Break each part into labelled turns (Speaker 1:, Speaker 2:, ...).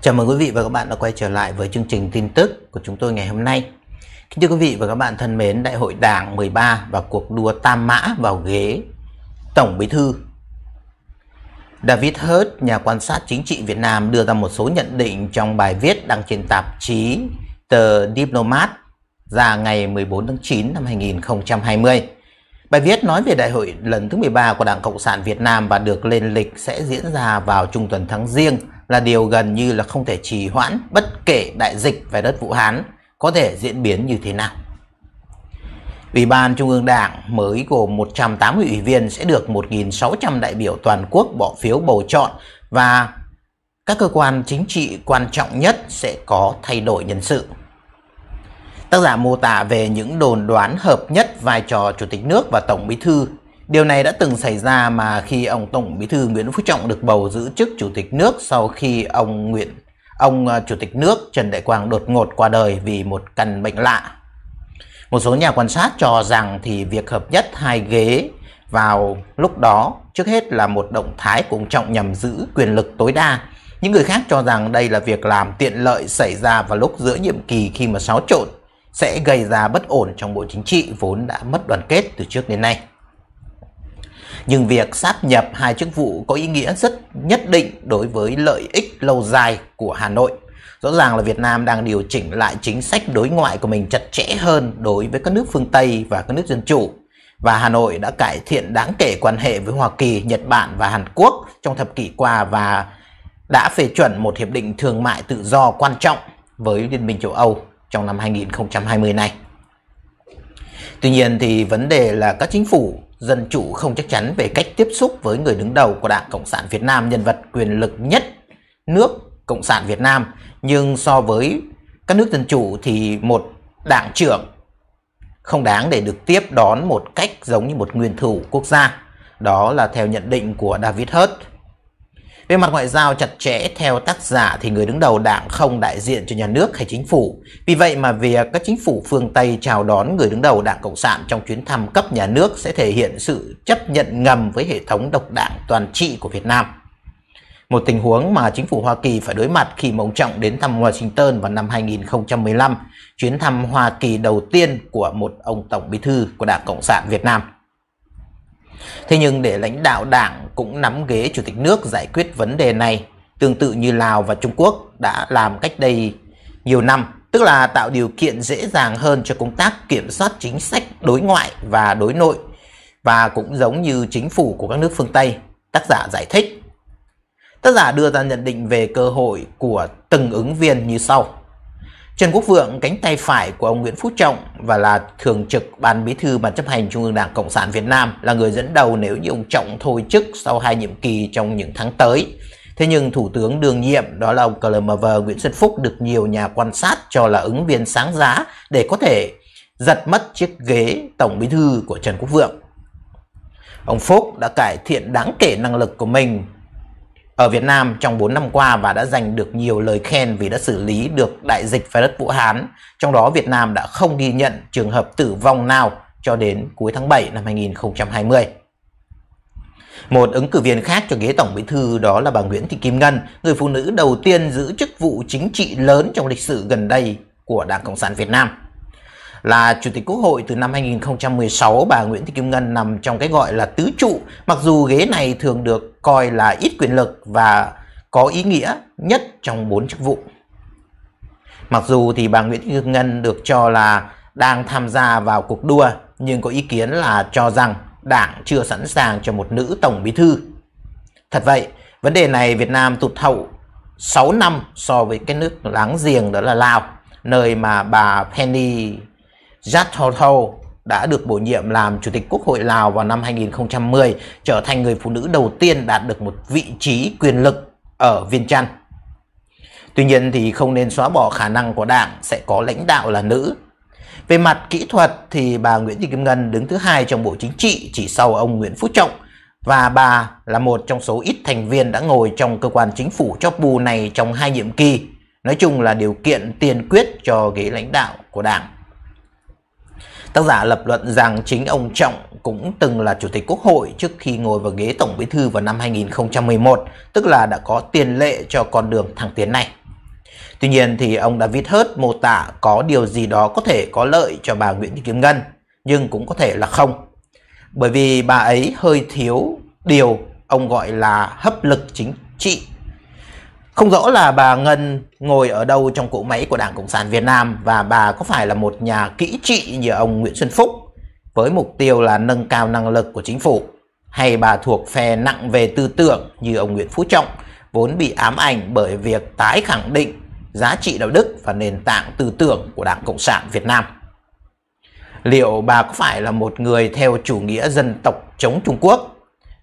Speaker 1: Chào mừng quý vị và các bạn đã quay trở lại với chương trình tin tức của chúng tôi ngày hôm nay. Kính thưa quý vị và các bạn thân mến, Đại hội Đảng 13 và cuộc đua Tam Mã vào ghế Tổng Bí thư. David Hurt, nhà quan sát chính trị Việt Nam đưa ra một số nhận định trong bài viết đăng trên tạp chí tờ Diplomat ra ngày 14 tháng 9 năm 2020. Bài viết nói về đại hội lần thứ 13 của Đảng Cộng sản Việt Nam và được lên lịch sẽ diễn ra vào trung tuần tháng riêng – là điều gần như là không thể trì hoãn bất kể đại dịch về đất Vũ Hán có thể diễn biến như thế nào. Ủy ban Trung ương Đảng mới gồm 180 ủy viên sẽ được 1.600 đại biểu toàn quốc bỏ phiếu bầu chọn và các cơ quan chính trị quan trọng nhất sẽ có thay đổi nhân sự. Tác giả mô tả về những đồn đoán hợp nhất vai trò Chủ tịch nước và Tổng Bí Thư Điều này đã từng xảy ra mà khi ông Tổng Bí thư Nguyễn Phú Trọng được bầu giữ chức Chủ tịch nước sau khi ông Nguyễn ông à, Chủ tịch nước Trần Đại Quang đột ngột qua đời vì một căn bệnh lạ. Một số nhà quan sát cho rằng thì việc hợp nhất hai ghế vào lúc đó trước hết là một động thái của Trọng nhằm giữ quyền lực tối đa. Những người khác cho rằng đây là việc làm tiện lợi xảy ra vào lúc giữa nhiệm kỳ khi mà xáo trộn sẽ gây ra bất ổn trong bộ chính trị vốn đã mất đoàn kết từ trước đến nay nhưng việc sát nhập hai chức vụ có ý nghĩa rất nhất định đối với lợi ích lâu dài của Hà Nội. Rõ ràng là Việt Nam đang điều chỉnh lại chính sách đối ngoại của mình chặt chẽ hơn đối với các nước phương Tây và các nước dân chủ. Và Hà Nội đã cải thiện đáng kể quan hệ với Hoa Kỳ, Nhật Bản và Hàn Quốc trong thập kỷ qua và đã phê chuẩn một hiệp định thương mại tự do quan trọng với Liên minh châu Âu trong năm 2020 này. Tuy nhiên thì vấn đề là các chính phủ dân chủ không chắc chắn về cách tiếp xúc với người đứng đầu của Đảng Cộng sản Việt Nam, nhân vật quyền lực nhất nước Cộng sản Việt Nam. Nhưng so với các nước dân chủ thì một đảng trưởng không đáng để được tiếp đón một cách giống như một nguyên thủ quốc gia. Đó là theo nhận định của David Hurt. Về mặt ngoại giao chặt chẽ theo tác giả thì người đứng đầu đảng không đại diện cho nhà nước hay chính phủ. Vì vậy mà việc các chính phủ phương Tây chào đón người đứng đầu đảng Cộng sản trong chuyến thăm cấp nhà nước sẽ thể hiện sự chấp nhận ngầm với hệ thống độc đảng toàn trị của Việt Nam. Một tình huống mà chính phủ Hoa Kỳ phải đối mặt khi mà ông Trọng đến thăm Washington vào năm 2015, chuyến thăm Hoa Kỳ đầu tiên của một ông Tổng Bí thư của Đảng Cộng sản Việt Nam. Thế nhưng để lãnh đạo đảng cũng nắm ghế chủ tịch nước giải quyết vấn đề này, tương tự như Lào và Trung Quốc đã làm cách đây nhiều năm, tức là tạo điều kiện dễ dàng hơn cho công tác kiểm soát chính sách đối ngoại và đối nội và cũng giống như chính phủ của các nước phương Tây, tác giả giải thích. Tác giả đưa ra nhận định về cơ hội của từng ứng viên như sau. Trần Quốc Vượng cánh tay phải của ông Nguyễn Phú Trọng và là thường trực ban bí thư ban chấp hành Trung ương Đảng Cộng sản Việt Nam là người dẫn đầu nếu như ông Trọng thôi chức sau hai nhiệm kỳ trong những tháng tới. Thế nhưng Thủ tướng đương nhiệm đó là ông Clemmer Nguyễn Xuân Phúc được nhiều nhà quan sát cho là ứng viên sáng giá để có thể giật mất chiếc ghế Tổng bí thư của Trần Quốc Vượng. Ông Phúc đã cải thiện đáng kể năng lực của mình ở Việt Nam trong 4 năm qua và đã giành được nhiều lời khen vì đã xử lý được đại dịch virus Vũ Hán. Trong đó Việt Nam đã không ghi nhận trường hợp tử vong nào cho đến cuối tháng 7 năm 2020. Một ứng cử viên khác cho ghế Tổng Bí thư đó là bà Nguyễn Thị Kim Ngân, người phụ nữ đầu tiên giữ chức vụ chính trị lớn trong lịch sử gần đây của Đảng Cộng sản Việt Nam là Chủ tịch Quốc hội từ năm 2016 bà Nguyễn Thị Kim Ngân nằm trong cái gọi là tứ trụ mặc dù ghế này thường được coi là ít quyền lực và có ý nghĩa nhất trong bốn chức vụ. Mặc dù thì bà Nguyễn Thị Kim Ngân được cho là đang tham gia vào cuộc đua nhưng có ý kiến là cho rằng đảng chưa sẵn sàng cho một nữ tổng bí thư. Thật vậy, vấn đề này Việt Nam tụt hậu 6 năm so với cái nước láng giềng đó là Lào, nơi mà bà Penny Jat Thao Thao đã được bổ nhiệm làm Chủ tịch Quốc hội Lào vào năm 2010, trở thành người phụ nữ đầu tiên đạt được một vị trí quyền lực ở Viên Chăn. Tuy nhiên thì không nên xóa bỏ khả năng của đảng sẽ có lãnh đạo là nữ. Về mặt kỹ thuật thì bà Nguyễn Thị Kim Ngân đứng thứ hai trong Bộ Chính trị chỉ sau ông Nguyễn Phú Trọng và bà là một trong số ít thành viên đã ngồi trong cơ quan chính phủ chóp bù này trong hai nhiệm kỳ. Nói chung là điều kiện tiền quyết cho ghế lãnh đạo của đảng. Tác giả lập luận rằng chính ông Trọng cũng từng là Chủ tịch Quốc hội trước khi ngồi vào ghế Tổng Bí Thư vào năm 2011, tức là đã có tiền lệ cho con đường thẳng tiến này. Tuy nhiên thì ông David Hurt mô tả có điều gì đó có thể có lợi cho bà Nguyễn Thị Kim Ngân, nhưng cũng có thể là không. Bởi vì bà ấy hơi thiếu điều ông gọi là hấp lực chính trị không rõ là bà Ngân ngồi ở đâu trong cỗ máy của Đảng Cộng sản Việt Nam và bà có phải là một nhà kỹ trị như ông Nguyễn Xuân Phúc với mục tiêu là nâng cao năng lực của chính phủ hay bà thuộc phe nặng về tư tưởng như ông Nguyễn Phú Trọng vốn bị ám ảnh bởi việc tái khẳng định giá trị đạo đức và nền tảng tư tưởng của Đảng Cộng sản Việt Nam. Liệu bà có phải là một người theo chủ nghĩa dân tộc chống Trung Quốc,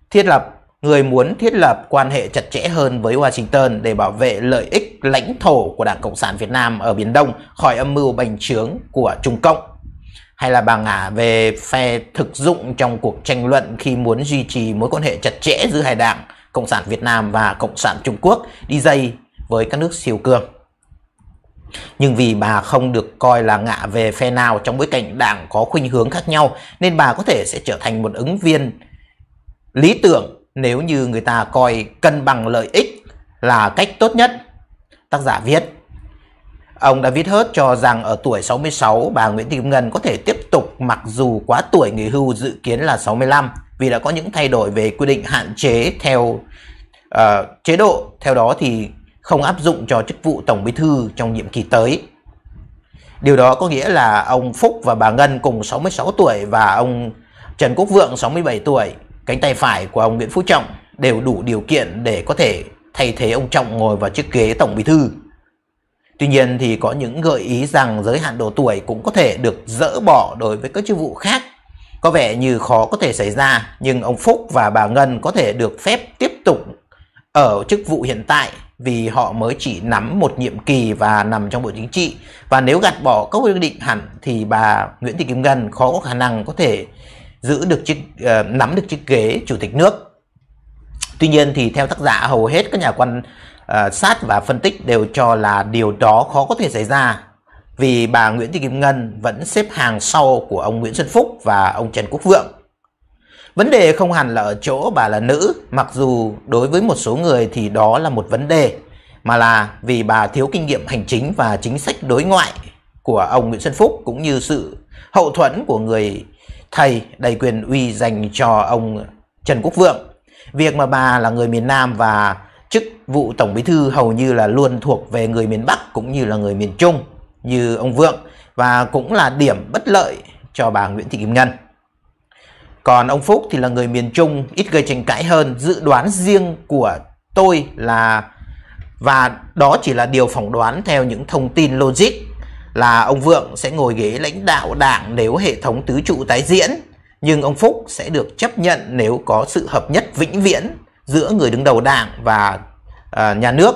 Speaker 1: thiết lập người muốn thiết lập quan hệ chặt chẽ hơn với Washington để bảo vệ lợi ích lãnh thổ của Đảng Cộng sản Việt Nam ở Biển Đông khỏi âm mưu bành trướng của Trung Cộng. Hay là bà ngả về phe thực dụng trong cuộc tranh luận khi muốn duy trì mối quan hệ chặt chẽ giữa hai đảng Cộng sản Việt Nam và Cộng sản Trung Quốc đi dây với các nước siêu cường. Nhưng vì bà không được coi là ngạ về phe nào trong bối cảnh đảng có khuynh hướng khác nhau nên bà có thể sẽ trở thành một ứng viên lý tưởng nếu như người ta coi cân bằng lợi ích là cách tốt nhất. Tác giả viết, ông đã viết hết cho rằng ở tuổi 66 bà Nguyễn Thị Kim Ngân có thể tiếp tục mặc dù quá tuổi nghỉ hưu dự kiến là 65 vì đã có những thay đổi về quy định hạn chế theo uh, chế độ, theo đó thì không áp dụng cho chức vụ Tổng Bí Thư trong nhiệm kỳ tới. Điều đó có nghĩa là ông Phúc và bà Ngân cùng 66 tuổi và ông Trần Quốc Vượng 67 tuổi cánh tay phải của ông Nguyễn Phú Trọng đều đủ điều kiện để có thể thay thế ông Trọng ngồi vào chiếc ghế tổng bí thư. Tuy nhiên thì có những gợi ý rằng giới hạn độ tuổi cũng có thể được dỡ bỏ đối với các chức vụ khác. Có vẻ như khó có thể xảy ra, nhưng ông Phúc và bà Ngân có thể được phép tiếp tục ở chức vụ hiện tại vì họ mới chỉ nắm một nhiệm kỳ và nằm trong Bộ Chính trị. Và nếu gạt bỏ các quy định hẳn thì bà Nguyễn Thị Kim Ngân khó có khả năng có thể giữ được chiếc uh, nắm được chiếc ghế chủ tịch nước. Tuy nhiên thì theo tác giả hầu hết các nhà quan uh, sát và phân tích đều cho là điều đó khó có thể xảy ra vì bà Nguyễn Thị Kim Ngân vẫn xếp hàng sau của ông Nguyễn Xuân Phúc và ông Trần Quốc Vượng. Vấn đề không hẳn là ở chỗ bà là nữ, mặc dù đối với một số người thì đó là một vấn đề, mà là vì bà thiếu kinh nghiệm hành chính và chính sách đối ngoại của ông Nguyễn Xuân Phúc cũng như sự hậu thuẫn của người thầy đầy quyền uy dành cho ông Trần Quốc Vượng. Việc mà bà là người miền Nam và chức vụ Tổng Bí Thư hầu như là luôn thuộc về người miền Bắc cũng như là người miền Trung như ông Vượng và cũng là điểm bất lợi cho bà Nguyễn Thị Kim Ngân. Còn ông Phúc thì là người miền Trung ít gây tranh cãi hơn, dự đoán riêng của tôi là và đó chỉ là điều phỏng đoán theo những thông tin logic là ông Vượng sẽ ngồi ghế lãnh đạo đảng nếu hệ thống tứ trụ tái diễn, nhưng ông Phúc sẽ được chấp nhận nếu có sự hợp nhất vĩnh viễn giữa người đứng đầu đảng và uh, nhà nước.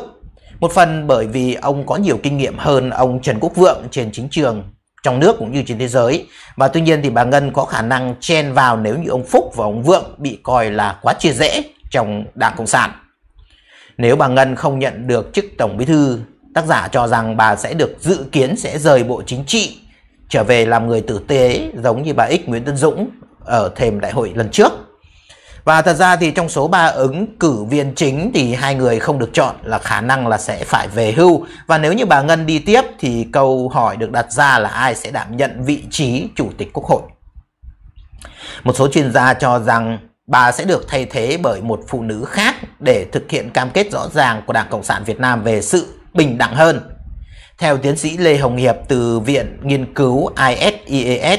Speaker 1: Một phần bởi vì ông có nhiều kinh nghiệm hơn ông Trần Quốc Vượng trên chính trường trong nước cũng như trên thế giới. Và tuy nhiên thì bà Ngân có khả năng chen vào nếu như ông Phúc và ông Vượng bị coi là quá chia rẽ trong Đảng Cộng sản. Nếu bà Ngân không nhận được chức Tổng Bí thư Tác giả cho rằng bà sẽ được dự kiến sẽ rời Bộ Chính trị trở về làm người tử tế giống như bà X Nguyễn Tân Dũng ở thềm đại hội lần trước. Và thật ra thì trong số 3 ứng cử viên chính thì hai người không được chọn là khả năng là sẽ phải về hưu. Và nếu như bà Ngân đi tiếp thì câu hỏi được đặt ra là ai sẽ đảm nhận vị trí Chủ tịch Quốc hội. Một số chuyên gia cho rằng bà sẽ được thay thế bởi một phụ nữ khác để thực hiện cam kết rõ ràng của Đảng Cộng sản Việt Nam về sự bình đẳng hơn. Theo tiến sĩ Lê Hồng Hiệp từ Viện Nghiên cứu ISIES e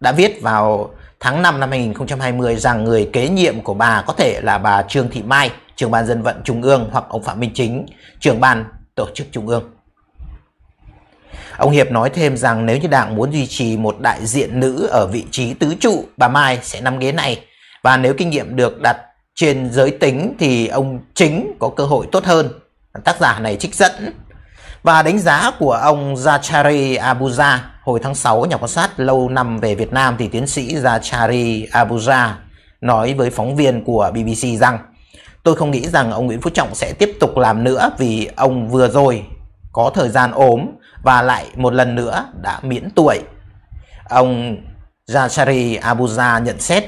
Speaker 1: đã viết vào tháng 5 năm 2020 rằng người kế nhiệm của bà có thể là bà Trương Thị Mai, trưởng ban dân vận Trung ương hoặc ông Phạm Minh Chính, trưởng ban tổ chức Trung ương. Ông Hiệp nói thêm rằng nếu như đảng muốn duy trì một đại diện nữ ở vị trí tứ trụ, bà Mai sẽ nắm ghế này. Và nếu kinh nghiệm được đặt trên giới tính thì ông Chính có cơ hội tốt hơn tác giả này trích dẫn và đánh giá của ông Zachary Abuja hồi tháng 6 nhà quan sát lâu năm về Việt Nam thì tiến sĩ Zachary Abuja nói với phóng viên của BBC rằng Tôi không nghĩ rằng ông Nguyễn Phú Trọng sẽ tiếp tục làm nữa vì ông vừa rồi có thời gian ốm và lại một lần nữa đã miễn tuổi. Ông Jashari Abuja nhận xét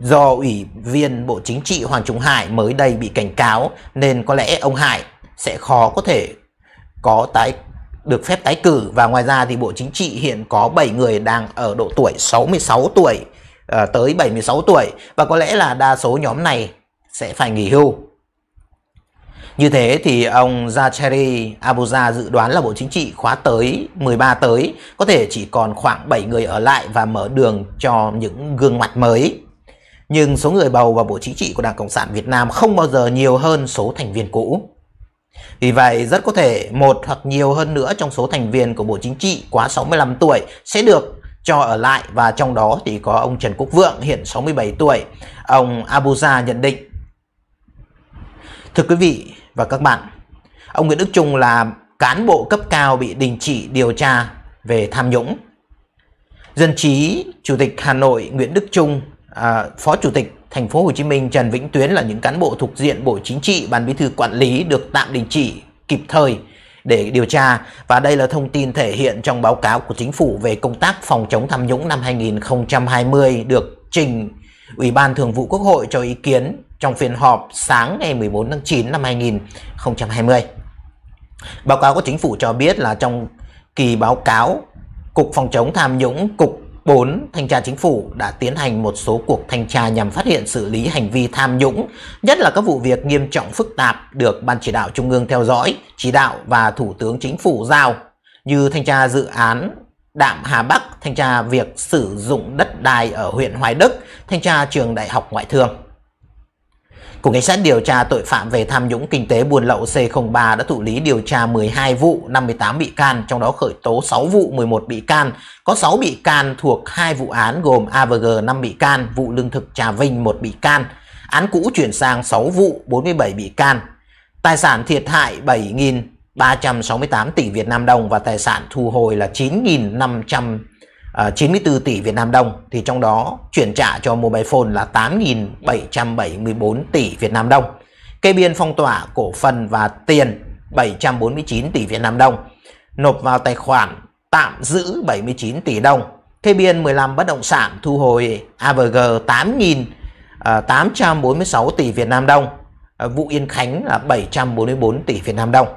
Speaker 1: Do Ủy viên Bộ Chính trị Hoàng Trung Hải mới đây bị cảnh cáo nên có lẽ ông Hải sẽ khó có thể có tái được phép tái cử và ngoài ra thì Bộ Chính trị hiện có 7 người đang ở độ tuổi 66 tuổi à, tới 76 tuổi và có lẽ là đa số nhóm này sẽ phải nghỉ hưu. Như thế thì ông Zachary Abuja dự đoán là Bộ Chính trị khóa tới 13 tới có thể chỉ còn khoảng 7 người ở lại và mở đường cho những gương mặt mới nhưng số người bầu vào Bộ Chính trị của Đảng Cộng sản Việt Nam không bao giờ nhiều hơn số thành viên cũ. Vì vậy, rất có thể một hoặc nhiều hơn nữa trong số thành viên của Bộ Chính trị quá 65 tuổi sẽ được cho ở lại và trong đó thì có ông Trần Quốc Vượng hiện 67 tuổi. Ông Abuja nhận định. Thưa quý vị và các bạn, ông Nguyễn Đức Trung là cán bộ cấp cao bị đình chỉ điều tra về tham nhũng. Dân trí Chủ tịch Hà Nội Nguyễn Đức Trung À, Phó Chủ tịch Thành phố Hồ Chí Minh Trần Vĩnh Tuyến là những cán bộ thuộc diện Bộ Chính trị, Ban Bí thư quản lý được tạm đình chỉ kịp thời để điều tra và đây là thông tin thể hiện trong báo cáo của chính phủ về công tác phòng chống tham nhũng năm 2020 được trình Ủy ban Thường vụ Quốc hội cho ý kiến trong phiên họp sáng ngày 14 tháng 9 năm 2020. Báo cáo của chính phủ cho biết là trong kỳ báo cáo Cục Phòng chống tham nhũng, Cục 4. Thanh tra chính phủ đã tiến hành một số cuộc thanh tra nhằm phát hiện xử lý hành vi tham nhũng, nhất là các vụ việc nghiêm trọng phức tạp được Ban chỉ đạo Trung ương theo dõi, chỉ đạo và Thủ tướng Chính phủ giao, như thanh tra dự án Đạm Hà Bắc, thanh tra việc sử dụng đất đai ở huyện Hoài Đức, thanh tra trường Đại học Ngoại thương. Cục Cảnh sát điều tra tội phạm về tham nhũng kinh tế buôn lậu C03 đã thụ lý điều tra 12 vụ, 58 bị can, trong đó khởi tố 6 vụ, 11 bị can. Có 6 bị can thuộc hai vụ án gồm AVG 5 bị can, vụ lương thực Trà Vinh 1 bị can. Án cũ chuyển sang 6 vụ, 47 bị can. Tài sản thiệt hại 7.368 tỷ Việt Nam đồng và tài sản thu hồi là 9.500 à, 94 tỷ Việt Nam đồng thì trong đó chuyển trả cho mobile phone là 8.774 tỷ Việt Nam đồng. Kê biên phong tỏa cổ phần và tiền 749 tỷ Việt Nam đồng. Nộp vào tài khoản tạm giữ 79 tỷ đồng. Kê biên 15 bất động sản thu hồi AVG 8.846 à, tỷ Việt Nam đồng. À, vụ Yên Khánh là 744 tỷ Việt Nam đồng.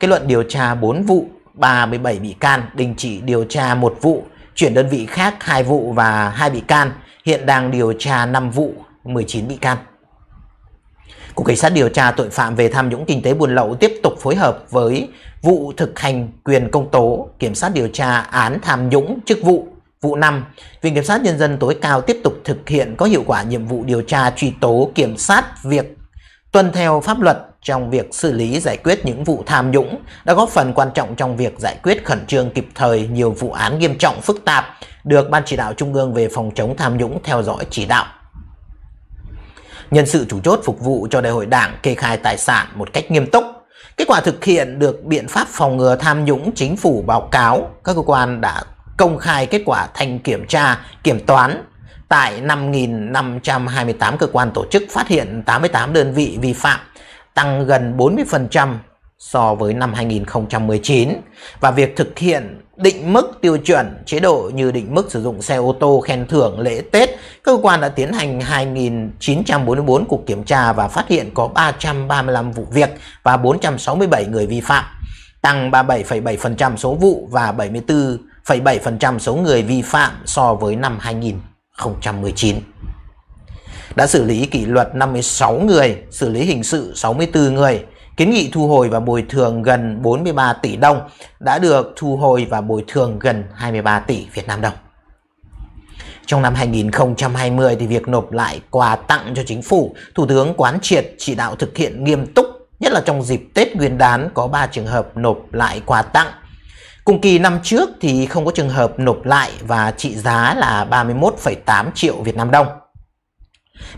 Speaker 1: Kết luận điều tra 4 vụ 37 bị can đình chỉ điều tra một vụ chuyển đơn vị khác hai vụ và hai bị can, hiện đang điều tra 5 vụ, 19 bị can. Cục Cảnh sát điều tra tội phạm về tham nhũng kinh tế buôn lậu tiếp tục phối hợp với vụ thực hành quyền công tố, kiểm sát điều tra án tham nhũng chức vụ Vụ 5, Viện Kiểm sát Nhân dân tối cao tiếp tục thực hiện có hiệu quả nhiệm vụ điều tra truy tố kiểm sát việc tuân theo pháp luật trong việc xử lý giải quyết những vụ tham nhũng đã góp phần quan trọng trong việc giải quyết khẩn trương kịp thời nhiều vụ án nghiêm trọng phức tạp được Ban Chỉ đạo Trung ương về phòng chống tham nhũng theo dõi chỉ đạo. Nhân sự chủ chốt phục vụ cho đại hội đảng kê khai tài sản một cách nghiêm túc. Kết quả thực hiện được biện pháp phòng ngừa tham nhũng chính phủ báo cáo, các cơ quan đã công khai kết quả thanh kiểm tra, kiểm toán tại 5.528 cơ quan tổ chức phát hiện 88 đơn vị vi phạm tăng gần 40% so với năm 2019 và việc thực hiện định mức tiêu chuẩn chế độ như định mức sử dụng xe ô tô khen thưởng lễ Tết, cơ quan đã tiến hành 2.944 cuộc kiểm tra và phát hiện có 335 vụ việc và 467 người vi phạm, tăng 37,7% số vụ và 74,7% số người vi phạm so với năm 2019 đã xử lý kỷ luật 56 người, xử lý hình sự 64 người, kiến nghị thu hồi và bồi thường gần 43 tỷ đồng đã được thu hồi và bồi thường gần 23 tỷ Việt Nam đồng. Trong năm 2020 thì việc nộp lại quà tặng cho chính phủ, Thủ tướng quán triệt chỉ đạo thực hiện nghiêm túc, nhất là trong dịp Tết Nguyên đán có 3 trường hợp nộp lại quà tặng. Cùng kỳ năm trước thì không có trường hợp nộp lại và trị giá là 31,8 triệu Việt Nam đồng.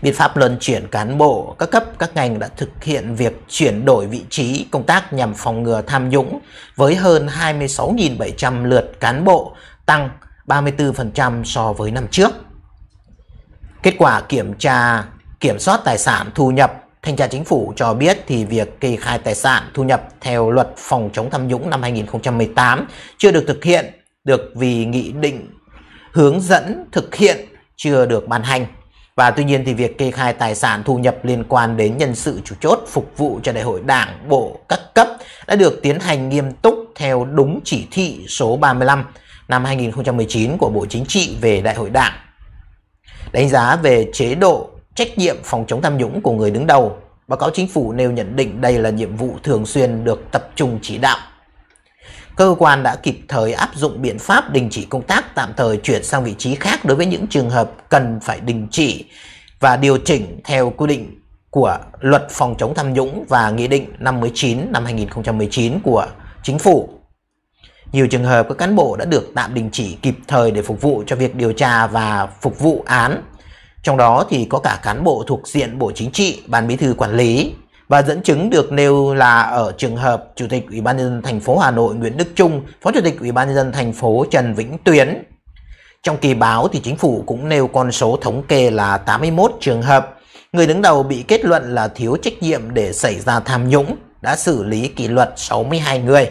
Speaker 1: Biện pháp luân chuyển cán bộ, các cấp các ngành đã thực hiện việc chuyển đổi vị trí công tác nhằm phòng ngừa tham nhũng với hơn 26.700 lượt cán bộ, tăng 34% so với năm trước. Kết quả kiểm tra kiểm soát tài sản thu nhập Thanh tra Chính phủ cho biết thì việc kê khai tài sản thu nhập theo luật phòng chống tham nhũng năm 2018 chưa được thực hiện được vì nghị định hướng dẫn thực hiện chưa được ban hành. Và tuy nhiên thì việc kê khai tài sản thu nhập liên quan đến nhân sự chủ chốt phục vụ cho đại hội đảng, bộ, các cấp đã được tiến hành nghiêm túc theo đúng chỉ thị số 35 năm 2019 của Bộ Chính trị về đại hội đảng. Đánh giá về chế độ trách nhiệm phòng chống tham nhũng của người đứng đầu, báo cáo chính phủ nêu nhận định đây là nhiệm vụ thường xuyên được tập trung chỉ đạo cơ quan đã kịp thời áp dụng biện pháp đình chỉ công tác tạm thời chuyển sang vị trí khác đối với những trường hợp cần phải đình chỉ và điều chỉnh theo quy định của luật phòng chống tham nhũng và nghị định 59 năm 2019 của chính phủ. Nhiều trường hợp các cán bộ đã được tạm đình chỉ kịp thời để phục vụ cho việc điều tra và phục vụ án. Trong đó thì có cả cán bộ thuộc diện Bộ Chính trị, Ban Bí thư Quản lý, và dẫn chứng được nêu là ở trường hợp Chủ tịch Ủy ban nhân dân thành phố Hà Nội Nguyễn Đức Trung, Phó Chủ tịch Ủy ban nhân dân thành phố Trần Vĩnh Tuyến. Trong kỳ báo thì chính phủ cũng nêu con số thống kê là 81 trường hợp. Người đứng đầu bị kết luận là thiếu trách nhiệm để xảy ra tham nhũng, đã xử lý kỷ luật 62 người.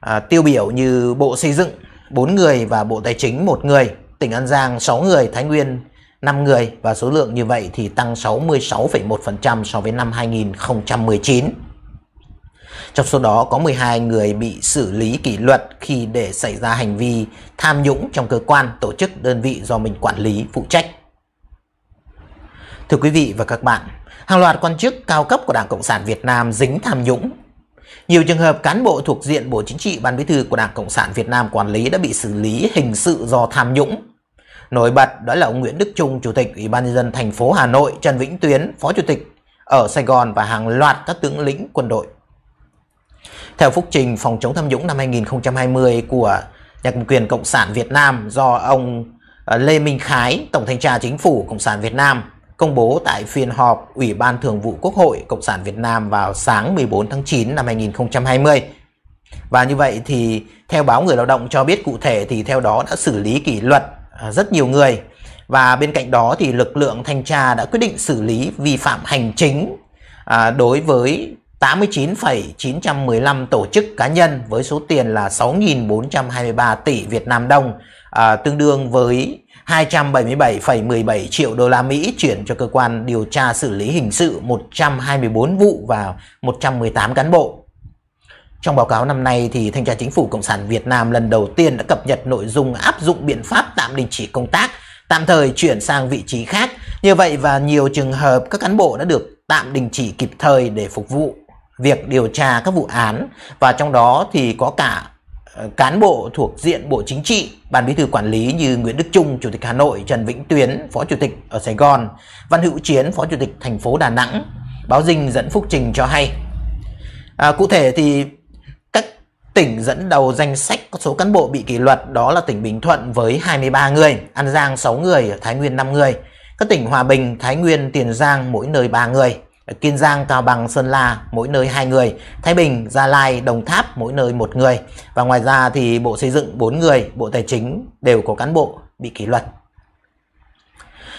Speaker 1: À, tiêu biểu như Bộ Xây dựng 4 người và Bộ Tài chính 1 người, tỉnh An Giang 6 người, Thái Nguyên 5 người và số lượng như vậy thì tăng 66,1% so với năm 2019. Trong số đó có 12 người bị xử lý kỷ luật khi để xảy ra hành vi tham nhũng trong cơ quan, tổ chức, đơn vị do mình quản lý, phụ trách. Thưa quý vị và các bạn, hàng loạt quan chức cao cấp của Đảng Cộng sản Việt Nam dính tham nhũng. Nhiều trường hợp cán bộ thuộc diện Bộ Chính trị Ban Bí thư của Đảng Cộng sản Việt Nam quản lý đã bị xử lý hình sự do tham nhũng. Nổi bật đó là ông Nguyễn Đức Trung, Chủ tịch Ủy ban nhân dân thành phố Hà Nội, Trần Vĩnh Tuyến, Phó Chủ tịch ở Sài Gòn và hàng loạt các tướng lĩnh quân đội. Theo phúc trình phòng chống tham nhũng năm 2020 của Nhà cầm quyền Cộng sản Việt Nam do ông à, Lê Minh Khái, Tổng thanh tra Chính phủ Cộng sản Việt Nam công bố tại phiên họp Ủy ban Thường vụ Quốc hội Cộng sản Việt Nam vào sáng 14 tháng 9 năm 2020. Và như vậy thì theo báo Người Lao động cho biết cụ thể thì theo đó đã xử lý kỷ luật À, rất nhiều người và bên cạnh đó thì lực lượng thanh tra đã quyết định xử lý vi phạm hành chính à, đối với 89,915 tổ chức cá nhân với số tiền là 6.423 tỷ Việt Nam đồng à, tương đương với 277,17 triệu đô la Mỹ chuyển cho cơ quan điều tra xử lý hình sự 124 vụ và 118 cán bộ. Trong báo cáo năm nay thì Thanh tra Chính phủ Cộng sản Việt Nam lần đầu tiên đã cập nhật nội dung áp dụng biện pháp tạm đình chỉ công tác, tạm thời chuyển sang vị trí khác. Như vậy và nhiều trường hợp các cán bộ đã được tạm đình chỉ kịp thời để phục vụ việc điều tra các vụ án và trong đó thì có cả ờ, cán bộ thuộc diện Bộ Chính trị, Ban Bí thư Quản lý như Nguyễn Đức Trung, Chủ tịch Hà Nội, Trần Vĩnh Tuyến, Phó Chủ tịch ở Sài Gòn, Văn Hữu Chiến, Phó Chủ tịch thành phố Đà Nẵng. Báo Dinh dẫn phúc trình cho hay. À, cụ thể thì Tỉnh dẫn đầu danh sách số cán bộ bị kỷ luật đó là tỉnh Bình Thuận với 23 người, An Giang 6 người, Thái Nguyên 5 người. Các tỉnh Hòa Bình, Thái Nguyên, Tiền Giang mỗi nơi 3 người. Kiên Giang, Cao Bằng, Sơn La mỗi nơi 2 người, Thái Bình, Gia Lai, Đồng Tháp mỗi nơi 1 người. Và ngoài ra thì Bộ Xây dựng 4 người, Bộ Tài chính đều có cán bộ bị kỷ luật.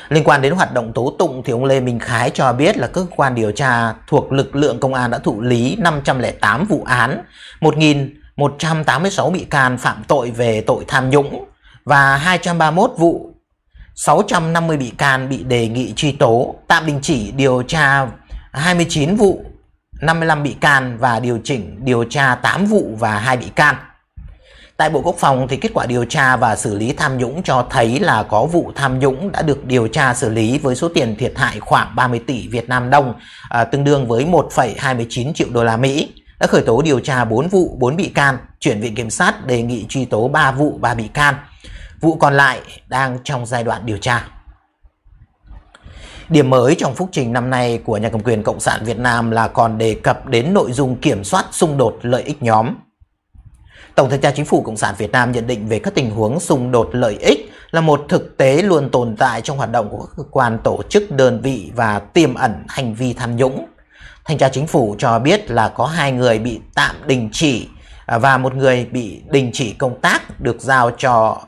Speaker 1: Liên quan đến hoạt động tố tụng thì ông Lê Minh Khái cho biết là cơ quan điều tra thuộc lực lượng công an đã thụ lý 508 vụ án, 1.000 186 bị can phạm tội về tội tham nhũng và 231 vụ 650 bị can bị đề nghị truy tố, tạm đình chỉ điều tra 29 vụ, 55 bị can và điều chỉnh điều tra 8 vụ và 2 bị can. Tại Bộ Quốc phòng thì kết quả điều tra và xử lý tham nhũng cho thấy là có vụ tham nhũng đã được điều tra xử lý với số tiền thiệt hại khoảng 30 tỷ Việt Nam đồng, à, tương đương với 1,29 triệu đô la Mỹ đã khởi tố điều tra 4 vụ 4 bị can, chuyển viện kiểm sát đề nghị truy tố 3 vụ 3 bị can. Vụ còn lại đang trong giai đoạn điều tra. Điểm mới trong phúc trình năm nay của nhà cầm quyền Cộng sản Việt Nam là còn đề cập đến nội dung kiểm soát xung đột lợi ích nhóm. Tổng thanh tra Chính phủ Cộng sản Việt Nam nhận định về các tình huống xung đột lợi ích là một thực tế luôn tồn tại trong hoạt động của các cơ quan tổ chức đơn vị và tiềm ẩn hành vi tham nhũng. Thanh tra Chính phủ cho biết là có hai người bị tạm đình chỉ à, và một người bị đình chỉ công tác được giao cho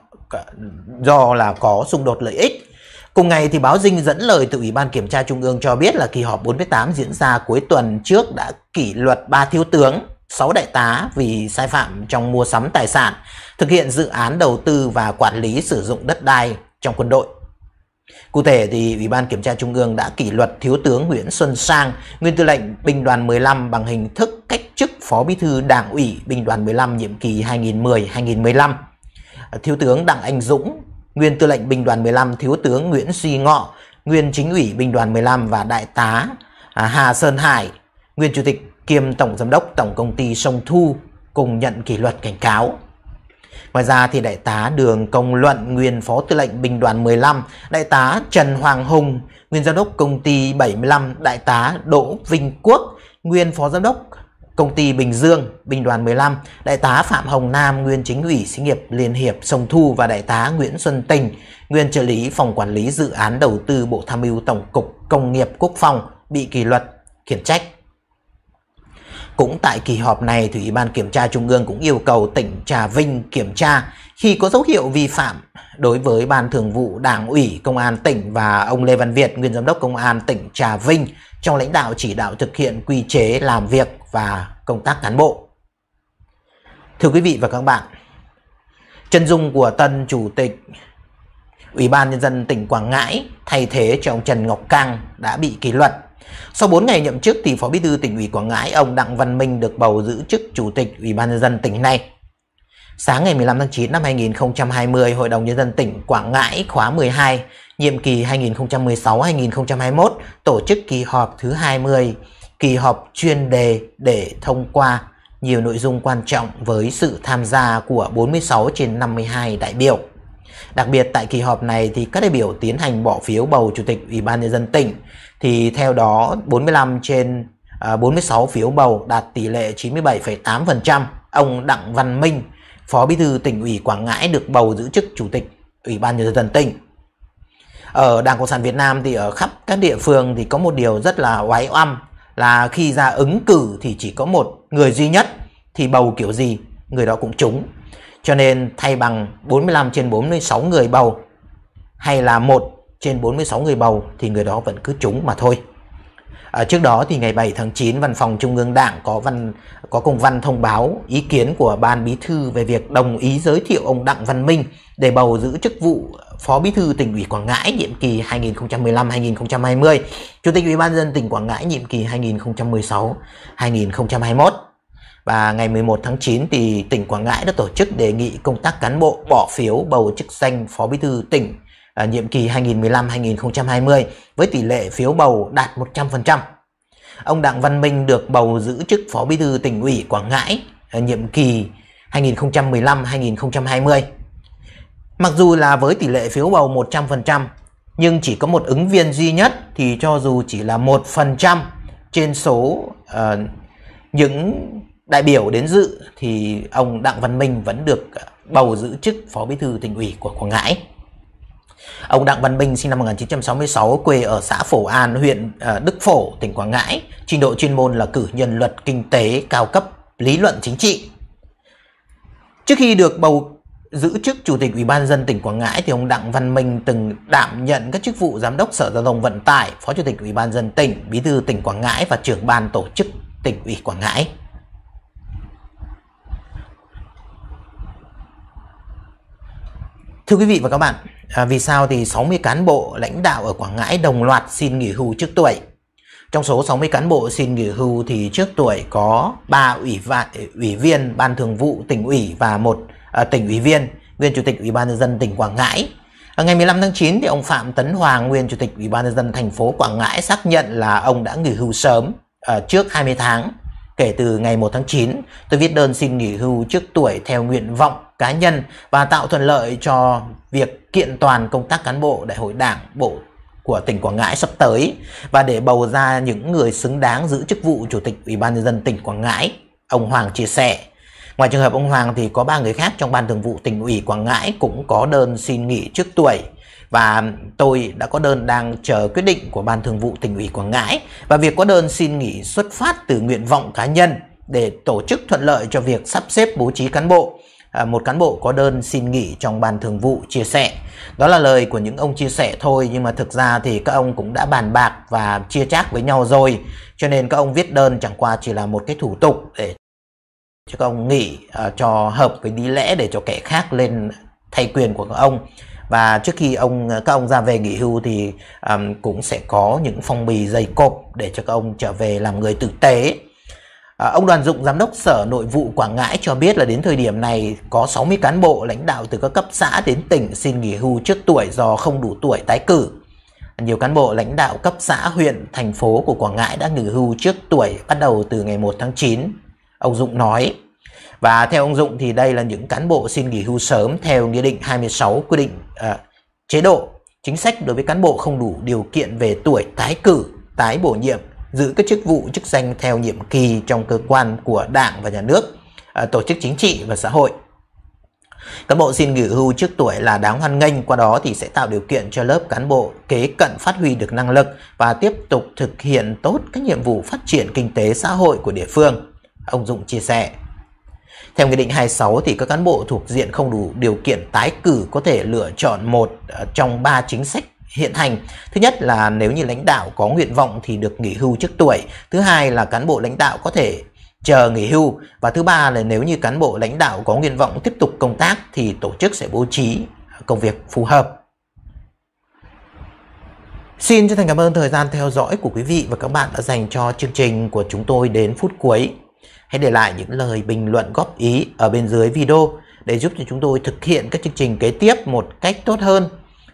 Speaker 1: do là có xung đột lợi ích. Cùng ngày thì báo Dinh dẫn lời từ Ủy ban Kiểm tra Trung ương cho biết là kỳ họp 48 diễn ra cuối tuần trước đã kỷ luật 3 thiếu tướng, 6 đại tá vì sai phạm trong mua sắm tài sản, thực hiện dự án đầu tư và quản lý sử dụng đất đai trong quân đội. Cụ thể thì Ủy ban Kiểm tra Trung ương đã kỷ luật Thiếu tướng Nguyễn Xuân Sang, Nguyên tư lệnh Binh đoàn 15 bằng hình thức cách chức Phó Bí thư Đảng ủy Binh đoàn 15 nhiệm kỳ 2010-2015. Thiếu tướng Đặng Anh Dũng, Nguyên tư lệnh Binh đoàn 15 Thiếu tướng Nguyễn Duy Ngọ, Nguyên chính ủy Binh đoàn 15 và Đại tá à, Hà Sơn Hải, Nguyên Chủ tịch kiêm Tổng Giám đốc Tổng Công ty Sông Thu cùng nhận kỷ luật cảnh cáo. Ngoài ra thì đại tá Đường Công Luận, nguyên phó tư lệnh binh đoàn 15, đại tá Trần Hoàng Hùng, nguyên giám đốc công ty 75, đại tá Đỗ Vinh Quốc, nguyên phó giám đốc công ty Bình Dương, binh đoàn 15, đại tá Phạm Hồng Nam, nguyên chính ủy xí nghiệp Liên hiệp Sông Thu và đại tá Nguyễn Xuân Tình, nguyên trợ lý phòng quản lý dự án đầu tư Bộ Tham mưu Tổng cục Công nghiệp Quốc phòng bị kỷ luật khiển trách cũng tại kỳ họp này thì Ủy ban Kiểm tra Trung ương cũng yêu cầu tỉnh Trà Vinh kiểm tra khi có dấu hiệu vi phạm đối với Ban Thường vụ Đảng ủy Công an tỉnh và ông Lê Văn Việt, Nguyên Giám đốc Công an tỉnh Trà Vinh trong lãnh đạo chỉ đạo thực hiện quy chế làm việc và công tác cán bộ. Thưa quý vị và các bạn, chân dung của tân Chủ tịch Ủy ban Nhân dân tỉnh Quảng Ngãi thay thế cho ông Trần Ngọc Cang đã bị kỷ luật sau 4 ngày nhậm chức thì Phó Bí thư tỉnh ủy Quảng Ngãi ông Đặng Văn Minh được bầu giữ chức Chủ tịch Ủy ban nhân dân tỉnh này. Sáng ngày 15 tháng 9 năm 2020, Hội đồng nhân dân tỉnh Quảng Ngãi khóa 12, nhiệm kỳ 2016-2021 tổ chức kỳ họp thứ 20, kỳ họp chuyên đề để thông qua nhiều nội dung quan trọng với sự tham gia của 46 trên 52 đại biểu. Đặc biệt tại kỳ họp này thì các đại biểu tiến hành bỏ phiếu bầu Chủ tịch Ủy ban nhân dân tỉnh, thì theo đó 45 trên 46 à, phiếu bầu đạt tỷ lệ 97,8%. Ông Đặng Văn Minh, Phó Bí thư tỉnh ủy Quảng Ngãi được bầu giữ chức Chủ tịch Ủy ban Nhân dân tỉnh. Ở Đảng Cộng sản Việt Nam thì ở khắp các địa phương thì có một điều rất là oái oăm là khi ra ứng cử thì chỉ có một người duy nhất thì bầu kiểu gì người đó cũng trúng. Cho nên thay bằng 45 trên 46 người bầu hay là một trên 46 người bầu thì người đó vẫn cứ trúng mà thôi. À, trước đó thì ngày 7 tháng 9 văn phòng Trung ương Đảng có văn có công văn thông báo ý kiến của ban bí thư về việc đồng ý giới thiệu ông Đặng Văn Minh để bầu giữ chức vụ Phó Bí thư tỉnh ủy Quảng Ngãi nhiệm kỳ 2015-2020, Chủ tịch Ủy ban dân tỉnh Quảng Ngãi nhiệm kỳ 2016-2021. Và ngày 11 tháng 9 thì tỉnh Quảng Ngãi đã tổ chức đề nghị công tác cán bộ bỏ phiếu bầu chức danh Phó Bí thư tỉnh À, nhiệm kỳ 2015-2020 với tỷ lệ phiếu bầu đạt 100%. Ông Đặng Văn Minh được bầu giữ chức Phó Bí thư tỉnh ủy Quảng Ngãi à, nhiệm kỳ 2015-2020. Mặc dù là với tỷ lệ phiếu bầu 100%, nhưng chỉ có một ứng viên duy nhất thì cho dù chỉ là 1% trên số uh, những đại biểu đến dự thì ông Đặng Văn Minh vẫn được bầu giữ chức Phó Bí thư tỉnh ủy của Quảng Ngãi. Ông Đặng Văn Minh sinh năm 1966 quê ở xã Phổ An, huyện ờ, Đức Phổ, tỉnh Quảng Ngãi. Trình độ chuyên môn là cử nhân luật kinh tế cao cấp, lý luận chính trị. Trước khi được bầu giữ chức chủ tịch Ủy ban dân tỉnh Quảng Ngãi thì ông Đặng Văn Minh từng đảm nhận các chức vụ giám đốc Sở Giao thông Vận tải, phó chủ tịch Ủy ban dân tỉnh, bí thư tỉnh Quảng Ngãi và trưởng ban tổ chức tỉnh ủy Quảng Ngãi. Thưa quý vị và các bạn, à, vì sao thì 60 cán bộ lãnh đạo ở Quảng Ngãi đồng loạt xin nghỉ hưu trước tuổi. Trong số 60 cán bộ xin nghỉ hưu thì trước tuổi có 3 ủy, vạn, ủy viên ban thường vụ tỉnh ủy và một à, tỉnh ủy viên, nguyên chủ tịch Ủy ban nhân dân tỉnh Quảng Ngãi. À, ngày 15 tháng 9 thì ông Phạm Tấn Hoàng, nguyên chủ tịch Ủy ban nhân dân thành phố Quảng Ngãi xác nhận là ông đã nghỉ hưu sớm à, trước 20 tháng kể từ ngày 1 tháng 9. Tôi viết đơn xin nghỉ hưu trước tuổi theo nguyện vọng cá nhân và tạo thuận lợi cho việc kiện toàn công tác cán bộ đại hội đảng bộ của tỉnh Quảng Ngãi sắp tới và để bầu ra những người xứng đáng giữ chức vụ chủ tịch Ủy ban nhân dân tỉnh Quảng Ngãi, ông Hoàng chia sẻ. Ngoài trường hợp ông Hoàng thì có ba người khác trong ban thường vụ tỉnh ủy Quảng Ngãi cũng có đơn xin nghỉ trước tuổi và tôi đã có đơn đang chờ quyết định của ban thường vụ tỉnh ủy Quảng Ngãi và việc có đơn xin nghỉ xuất phát từ nguyện vọng cá nhân để tổ chức thuận lợi cho việc sắp xếp bố trí cán bộ À, một cán bộ có đơn xin nghỉ trong ban thường vụ chia sẻ. Đó là lời của những ông chia sẻ thôi nhưng mà thực ra thì các ông cũng đã bàn bạc và chia chác với nhau rồi. Cho nên các ông viết đơn chẳng qua chỉ là một cái thủ tục để cho các ông nghỉ à, cho hợp với lý lẽ để cho kẻ khác lên thay quyền của các ông và trước khi ông các ông ra về nghỉ hưu thì um, cũng sẽ có những phong bì dày cộp để cho các ông trở về làm người tử tế À, ông Đoàn Dụng, Giám đốc Sở Nội vụ Quảng Ngãi cho biết là đến thời điểm này có 60 cán bộ lãnh đạo từ các cấp xã đến tỉnh xin nghỉ hưu trước tuổi do không đủ tuổi tái cử. Nhiều cán bộ lãnh đạo cấp xã, huyện, thành phố của Quảng Ngãi đã nghỉ hưu trước tuổi bắt đầu từ ngày 1 tháng 9. Ông Dụng nói, và theo ông Dụng thì đây là những cán bộ xin nghỉ hưu sớm theo Nghị định 26 quy định à, chế độ, chính sách đối với cán bộ không đủ điều kiện về tuổi tái cử, tái bổ nhiệm giữ các chức vụ chức danh theo nhiệm kỳ trong cơ quan của Đảng và Nhà nước, à, tổ chức chính trị và xã hội. Cán bộ xin nghỉ hưu trước tuổi là đáng hoan nghênh, qua đó thì sẽ tạo điều kiện cho lớp cán bộ kế cận phát huy được năng lực và tiếp tục thực hiện tốt các nhiệm vụ phát triển kinh tế xã hội của địa phương, ông Dũng chia sẻ. Theo Nghị định 26 thì các cán bộ thuộc diện không đủ điều kiện tái cử có thể lựa chọn một à, trong ba chính sách hiện hành. Thứ nhất là nếu như lãnh đạo có nguyện vọng thì được nghỉ hưu trước tuổi. Thứ hai là cán bộ lãnh đạo có thể chờ nghỉ hưu và thứ ba là nếu như cán bộ lãnh đạo có nguyện vọng tiếp tục công tác thì tổ chức sẽ bố trí công việc phù hợp. Xin chân thành cảm ơn thời gian theo dõi của quý vị và các bạn đã dành cho chương trình của chúng tôi đến phút cuối. Hãy để lại những lời bình luận góp ý ở bên dưới video để giúp cho chúng tôi thực hiện các chương trình kế tiếp một cách tốt hơn